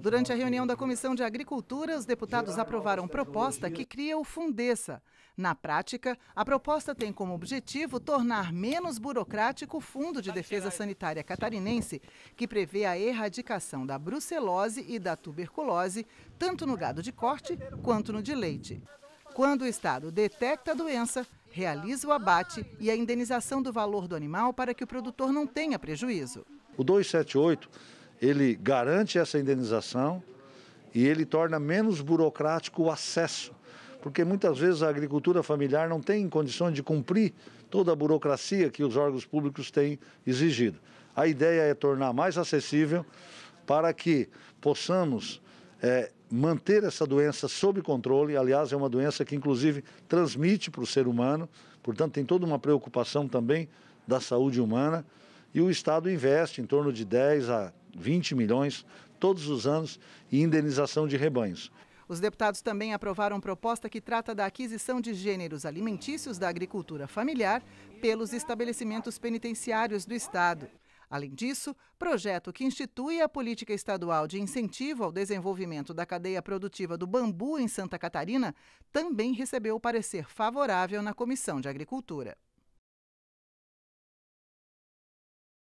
Durante a reunião da Comissão de Agricultura, os deputados aprovaram proposta que cria o Fundessa. Na prática, a proposta tem como objetivo tornar menos burocrático o Fundo de Defesa Sanitária Catarinense, que prevê a erradicação da brucelose e da tuberculose, tanto no gado de corte quanto no de leite. Quando o Estado detecta a doença, realiza o abate e a indenização do valor do animal para que o produtor não tenha prejuízo. O 278, ele garante essa indenização e ele torna menos burocrático o acesso, porque muitas vezes a agricultura familiar não tem condições de cumprir toda a burocracia que os órgãos públicos têm exigido. A ideia é tornar mais acessível para que possamos é, manter essa doença sob controle. Aliás, é uma doença que, inclusive, transmite para o ser humano, portanto, tem toda uma preocupação também da saúde humana. E o Estado investe em torno de 10 a 20 milhões todos os anos em indenização de rebanhos. Os deputados também aprovaram proposta que trata da aquisição de gêneros alimentícios da agricultura familiar pelos estabelecimentos penitenciários do Estado. Além disso, projeto que institui a política estadual de incentivo ao desenvolvimento da cadeia produtiva do bambu em Santa Catarina também recebeu parecer favorável na Comissão de Agricultura.